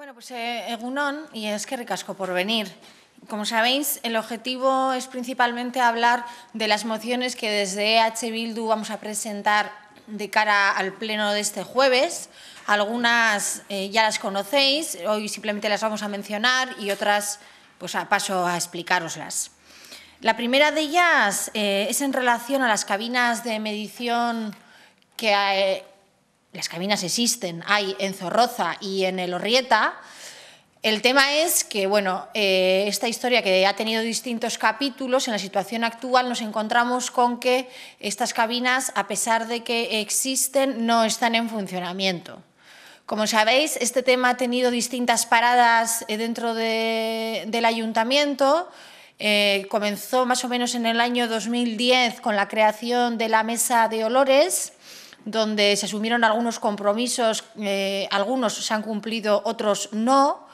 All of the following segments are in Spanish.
Bueno, pues eh, Egunon, y es que ricasco por venir. Como sabéis, el objetivo es principalmente hablar de las mociones que desde EH Bildu vamos a presentar de cara al pleno de este jueves. Algunas eh, ya las conocéis, hoy simplemente las vamos a mencionar y otras pues a paso a explicaroslas. La primera de ellas eh, es en relación a las cabinas de medición que eh, las cabinas existen, hay en Zorroza y en el Orrieta. El tema es que, bueno, eh, esta historia que ha tenido distintos capítulos, en la situación actual nos encontramos con que estas cabinas, a pesar de que existen, no están en funcionamiento. Como sabéis, este tema ha tenido distintas paradas eh, dentro del ayuntamiento. Eh, comenzó más o menos en el año 2010 con la creación de la mesa de olores donde se asumieron algunos compromisos, eh, algunos se han cumplido, otros no.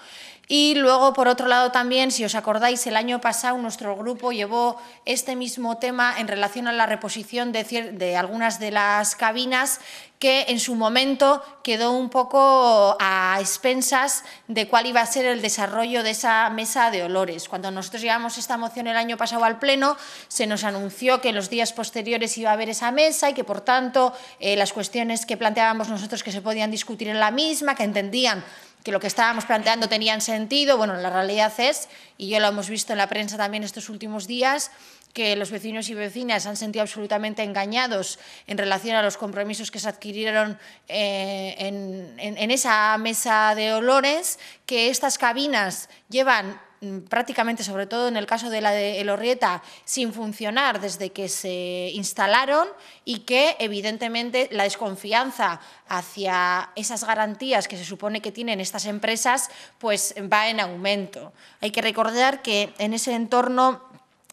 Y luego, por otro lado, también, si os acordáis, el año pasado nuestro grupo llevó este mismo tema en relación a la reposición de, algunas de las cabinas que en su momento quedó un poco a expensas de cuál iba a ser el desarrollo de esa mesa de olores. Cuando nosotros llevamos esta moción el año pasado al Pleno, se nos anunció que en los días posteriores iba a haber esa mesa y que, por tanto, eh, las cuestiones que planteábamos nosotros que se podían discutir en la misma, que entendían que lo que estábamos planteando tenían sentido. Bueno, la realidad es, y yo lo hemos visto en la prensa también estos últimos días, que los vecinos y vecinas han sentido absolutamente engañados en relación a los compromisos que se adquirieron eh, en, esa mesa de olores, que estas cabinas llevan Mm, prácticamente, sobre todo en el caso de la de Elorrieta, sin funcionar desde que se instalaron y que evidentemente la desconfianza hacia esas garantías que se supone que tienen estas empresas pues va en aumento. Hay que recordar que en ese entorno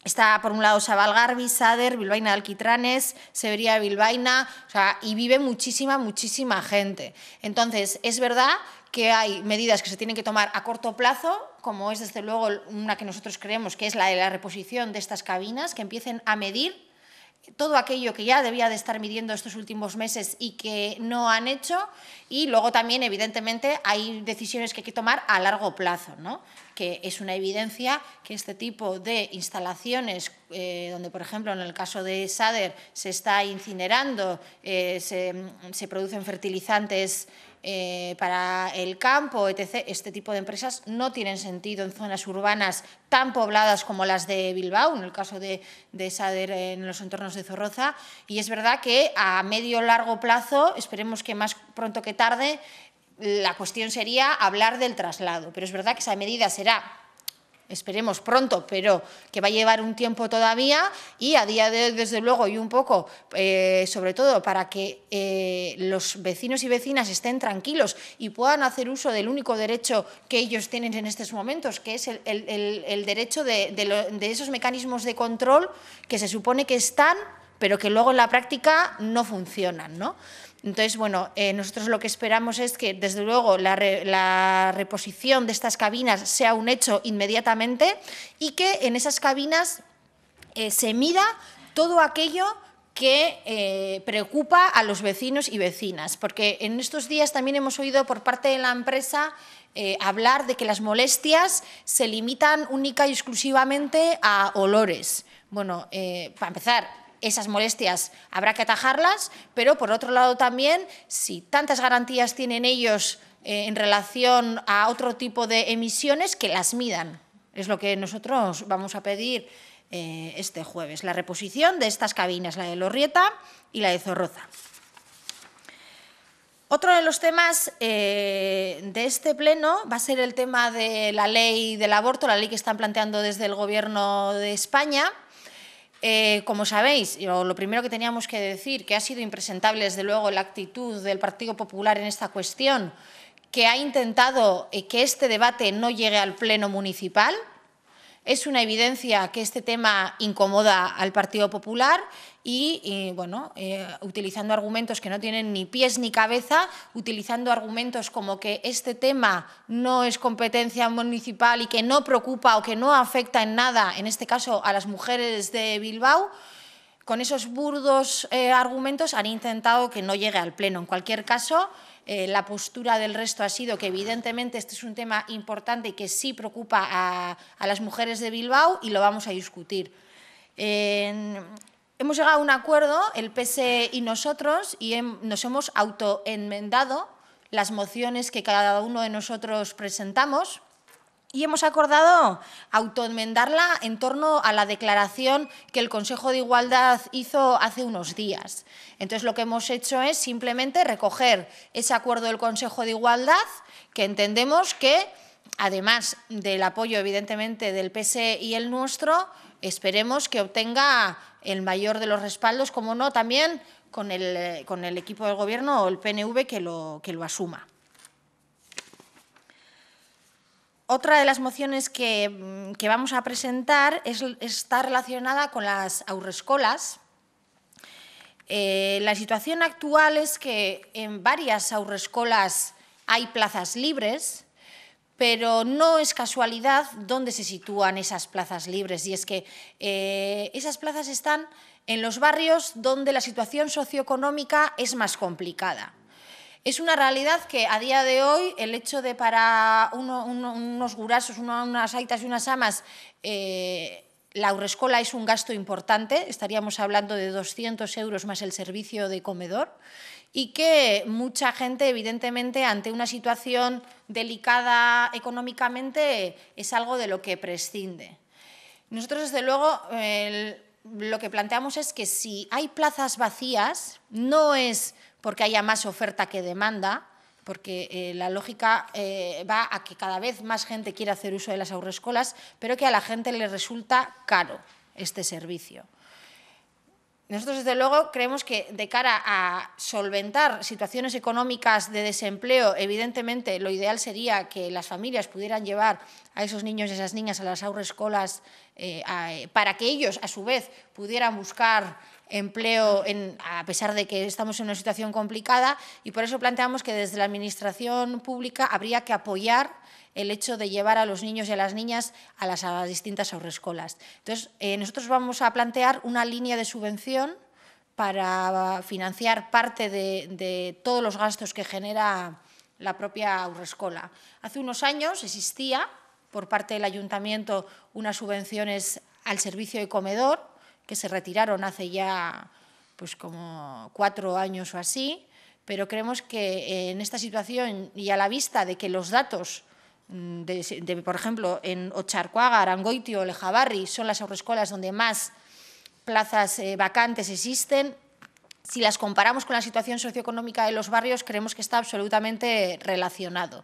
Está, por un lado, Sabalgarbi, Sader, bilbaina de Alquitranes, Severía de y vive muchísima, muchísima gente. Entonces, es verdad que hay medidas que se tienen que tomar a corto plazo como es desde luego una que nosotros creemos que es la de la reposición de estas cabinas, que empiecen a medir todo aquello que ya debía de estar midiendo estos últimos meses y que no han hecho y luego también evidentemente hay decisiones que hay que tomar a largo plazo, ¿no? que es una evidencia que este tipo de instalaciones, eh, donde por ejemplo en el caso de Sader se está incinerando, eh, se, producen fertilizantes eh, para el campo, etc., este tipo de empresas no tienen sentido en zonas urbanas tan pobladas como las de Bilbao, en el caso de, Sader en los entornos de Zorroza. Y es verdad que a medio largo plazo, esperemos que más pronto que tarde, la cuestión sería hablar del traslado, pero es verdad que esa medida será esperemos pronto, pero que va a llevar un tiempo todavía y a día de hoy, desde luego, y un poco, eh, sobre todo, para que eh, los vecinos y vecinas estén tranquilos y puedan hacer uso del único derecho que ellos tienen en estos momentos, que es el, derecho de, de esos mecanismos de control que se supone que están, pero que luego en la práctica no funcionan, ¿no? Entonces, bueno, eh, nosotros lo que esperamos es que, desde luego, la, reposición de estas cabinas sea un hecho inmediatamente y que en esas cabinas eh, se mida todo aquello que eh, preocupa a los vecinos y vecinas, porque en estos días también hemos oído por parte de la empresa hablar de que las molestias se limitan única y exclusivamente a olores. Bueno, para empezar, esas molestias habrá que atajarlas, pero por otro lado también, si tantas garantías tienen ellos eh, en relación a otro tipo de emisiones, que las midan. Es lo que nosotros vamos a pedir eh, este jueves, la reposición de estas cabinas, la de Lorrieta y la de Zorroza. Otro de los temas eh, de este pleno va a ser el tema de la ley del aborto, la ley que están planteando desde el Gobierno de España. Eh, como sabéis, lo, primero que teníamos que decir, que ha sido impresentable desde luego la actitud del Partido Popular en esta cuestión, que ha intentado eh, que este debate no llegue al Pleno Municipal, es una evidencia que este tema incomoda al Partido Popular y, bueno, eh, utilizando argumentos que no tienen ni pies ni cabeza, utilizando argumentos como que este tema no es competencia municipal y que no preocupa o que no afecta en nada, en este caso, a las mujeres de Bilbao, con esos burdos eh, argumentos han intentado que no llegue al Pleno. En cualquier caso, eh, la postura del resto ha sido que evidentemente este es un tema importante y que sí preocupa a, las mujeres de Bilbao y lo vamos a discutir. hemos llegado a un acuerdo, el PS e y nosotros, y nos hemos autoenmendado las mociones que cada uno de nosotros presentamos y hemos acordado autoenmendarla en torno a la declaración que el Consejo de Igualdad hizo hace unos días. Entonces, lo que hemos hecho es simplemente recoger ese acuerdo del Consejo de Igualdad que entendemos que, además del apoyo, evidentemente, del PSE y el nuestro, esperemos que obtenga el mayor de los respaldos, como no, también con el, equipo del Gobierno o el PNV que lo, que lo asuma. Otra de las mociones que, mm, vamos a presentar está relacionada con las aurrescolas. Eh, la situación actual es que en varias aurrescolas hay plazas libres, pero no es casualidad dónde se sitúan esas plazas libres. Y es que eh, esas plazas están en los barrios donde la situación socioeconómica es más complicada. Es una realidad que a día de hoy el hecho de para unos gurasos, unas aitas y unas amas, eh, la urrescola es un gasto importante, estaríamos hablando de 200 euros más el servicio de comedor, y que mucha gente, evidentemente, ante una situación delicada económicamente, es algo de lo que prescinde. Nosotros, desde luego, lo que planteamos es que si hay plazas vacías, no es porque haya más oferta que demanda, porque eh, la lógica eh, va a que cada vez más gente quiera hacer uso de las aurescolas, pero que a la gente le resulta caro este servicio. Nosotros, desde luego, creemos que de cara a solventar situaciones económicas de desempleo, evidentemente lo ideal sería que las familias pudieran llevar a esos niños y esas niñas a las aurescolas eh, para que ellos, a su vez, pudieran buscar empleo, a pesar de que estamos en una situación complicada, y por eso planteamos que desde la Administración Pública habría que apoyar el hecho de llevar a los niños y a las niñas a las, distintas aurrescolas. Entonces, eh, nosotros vamos a plantear una línea de subvención para financiar parte de, todos los gastos que genera la propia aurrescola. Hace unos años existía por parte del ayuntamiento unas subvenciones al servicio de comedor, que se retiraron hace ya pues como cuatro años o así, pero creemos que eh, en esta situación y a la vista de que los datos mm, por ejemplo, en Ocharcuaga, Arangoitio, o Lejabarri son las escuelas donde más plazas eh, vacantes existen. Si las comparamos con la situación socioeconómica de los barrios, creemos que está absolutamente relacionado.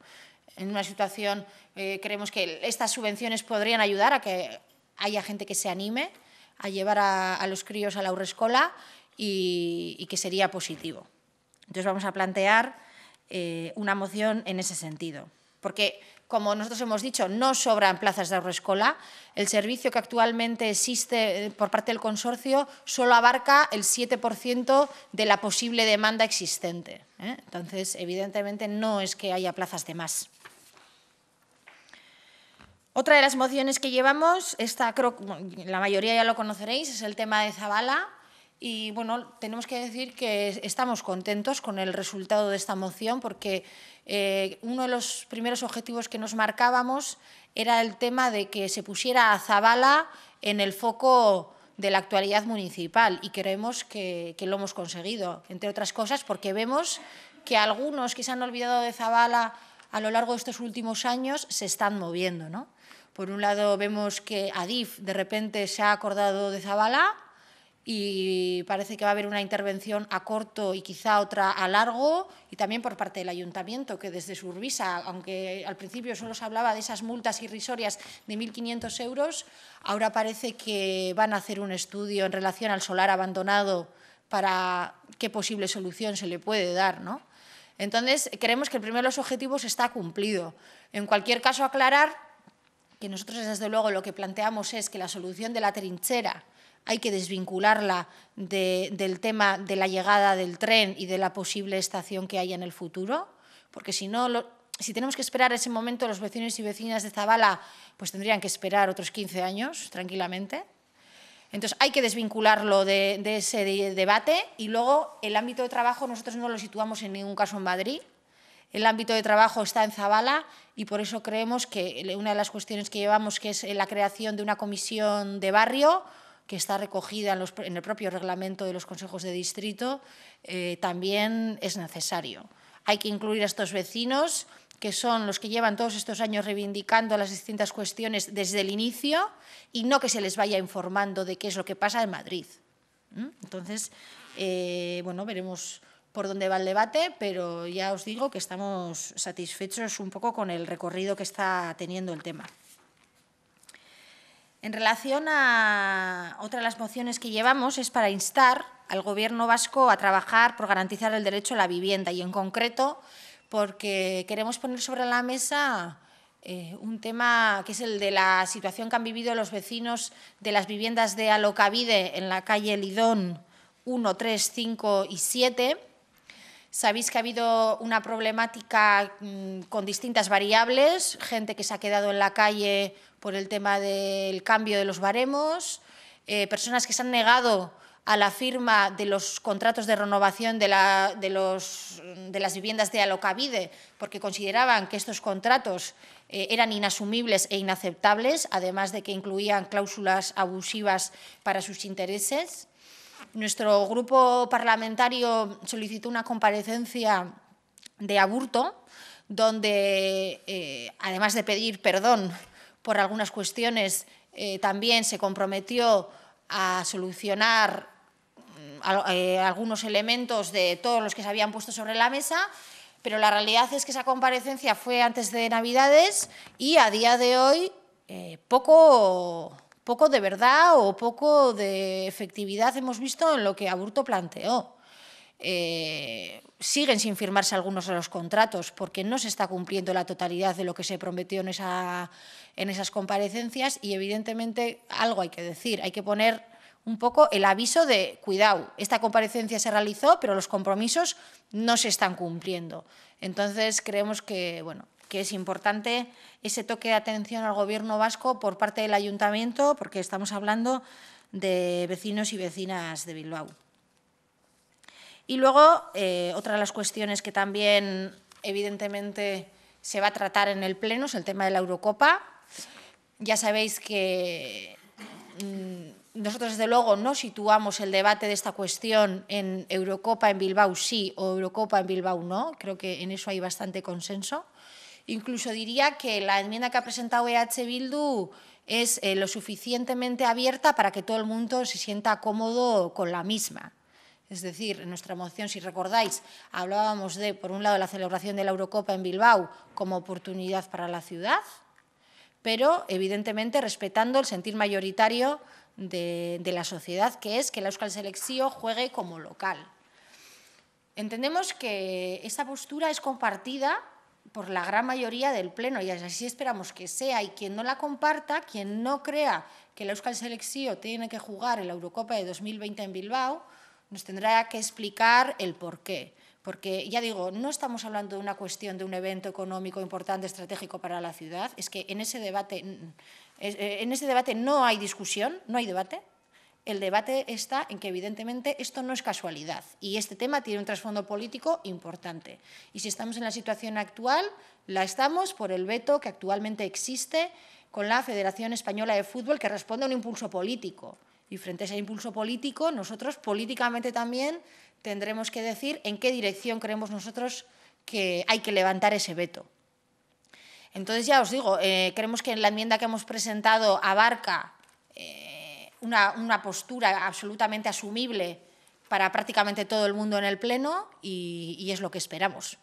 En una situación, eh, creemos que estas subvenciones podrían ayudar a que haya gente que se anime a llevar a, los críos a la urrescola y, que sería positivo. Entonces vamos a plantear eh, una moción en ese sentido. Porque, como nosotros hemos dicho, no sobran plazas de agroescola. El servicio que actualmente existe eh, por parte del consorcio solo abarca el 7% de la posible demanda existente. ¿eh? Entonces, evidentemente, no es que haya plazas de más. Otra de las mociones que llevamos, esta creo, la mayoría ya lo conoceréis, es el tema de Zabala. Y bueno, tenemos que decir que estamos contentos con el resultado de esta moción porque eh, uno de los primeros objetivos que nos marcábamos era el tema de que se pusiera a Zabala en el foco de la actualidad municipal y creemos que, que lo hemos conseguido, entre otras cosas porque vemos que algunos que se han olvidado de Zabala a lo largo de estos últimos años se están moviendo, ¿no? Por un lado vemos que Adif de repente se ha acordado de Zabala y parece que va a haber una intervención a corto y quizá otra a largo y también por parte del ayuntamiento que desde su Urbisa, aunque al principio solo se hablaba de esas multas irrisorias de 1.500 euros, ahora parece que van a hacer un estudio en relación al solar abandonado para qué posible solución se le puede dar, ¿no? Entonces, creemos que el primero de los objetivos está cumplido. En cualquier caso, aclarar que nosotros desde luego lo que planteamos es que la solución de la trinchera hay que desvincularla de, del tema de la llegada del tren y de la posible estación que haya en el futuro, porque si no, si tenemos que esperar ese momento, los vecinos y vecinas de Zabala pues tendrían que esperar otros 15 años tranquilamente. Entonces hay que desvincularlo de, de ese debate y luego el ámbito de trabajo nosotros no lo situamos en ningún caso en Madrid, el ámbito de trabajo está en Zabala y por eso creemos que una de las cuestiones que llevamos, que es la creación de una comisión de barrio, que está recogida en, el propio reglamento de los consejos de distrito, eh, también es necesario. Hay que incluir a estos vecinos, que son los que llevan todos estos años reivindicando las distintas cuestiones desde el inicio y no que se les vaya informando de qué es lo que pasa en Madrid. Entonces, eh, bueno, veremos por dónde va el debate, pero ya os digo que estamos satisfechos un poco con el recorrido que está teniendo el tema. En relación a otra de las mociones que llevamos es para instar al Gobierno vasco a trabajar por garantizar el derecho a la vivienda y, en concreto, porque queremos poner sobre la mesa eh, un tema que es el de la situación que han vivido los vecinos de las viviendas de Alocavide en la calle Lidón 1, 3, 5 y 7 Sabéis que ha habido una problemática mm, con distintas variables, gente que se ha quedado en la calle por el tema del cambio de los baremos, eh, personas que se han negado a la firma de los contratos de renovación de, mm, las viviendas de Alocavide, porque consideraban que estos contratos eh, eran inasumibles e inaceptables, además de que incluían cláusulas abusivas para sus intereses. Nuestro grupo parlamentario solicitó una comparecencia de Aburto, donde, eh, además de pedir perdón por algunas cuestiones, eh, también se comprometió a solucionar mm, eh, algunos elementos de todos los que se habían puesto sobre la mesa, pero la realidad es que esa comparecencia fue antes de Navidades y a día de hoy poco poco de verdad o poco de efectividad hemos visto en lo que Aburto planteó. Eh, siguen sin firmarse algunos de los contratos porque no se está cumpliendo la totalidad de lo que se prometió en, en esas comparecencias y evidentemente algo hay que decir, hay que poner un poco el aviso de cuidado, esta comparecencia se realizó pero los compromisos no se están cumpliendo. Entonces creemos que bueno, que es importante ese toque de atención al Gobierno vasco por parte del Ayuntamiento, porque estamos hablando de vecinos y vecinas de Bilbao. Y luego, eh, otra de las cuestiones que también, evidentemente, se va a tratar en el Pleno es el tema de la Eurocopa. Ya sabéis que mm, nosotros, desde luego, no situamos el debate de esta cuestión en Eurocopa en Bilbao sí o Eurocopa en Bilbao no. Creo que en eso hay bastante consenso. Incluso diría que la enmienda que ha presentado EH Bildu es eh, lo suficientemente abierta para que todo el mundo se sienta cómodo con la misma. Es decir, en nuestra moción, si recordáis, hablábamos de, por un lado, la celebración de la Eurocopa en Bilbao como oportunidad para la ciudad, pero evidentemente respetando el sentir mayoritario de, la sociedad, que es que la Euskal Selección juegue como local. Entendemos que esa postura es compartida por la gran mayoría del Pleno, y así esperamos que sea, y quien no la comparta, quien no crea que la Euskal Selección tiene que jugar en la Eurocopa de 2020 en Bilbao, nos tendrá que explicar el por qué. Porque, ya digo, no estamos hablando de una cuestión de un evento económico importante, estratégico para la ciudad, es que en ese debate, eh, en ese debate no hay discusión, no hay debate, el debate está en que, evidentemente, esto no es casualidad y este tema tiene un trasfondo político importante. Y si estamos en la situación actual, la estamos por el veto que actualmente existe con la Federación Española de Fútbol, que responde a un impulso político. Y frente a ese impulso político, nosotros políticamente también tendremos que decir en qué dirección creemos nosotros que hay que levantar ese veto. Entonces, ya os digo, eh, creemos que la enmienda que hemos presentado abarca eh, una, una postura absolutamente asumible para prácticamente todo el mundo en el Pleno y, y es lo que esperamos.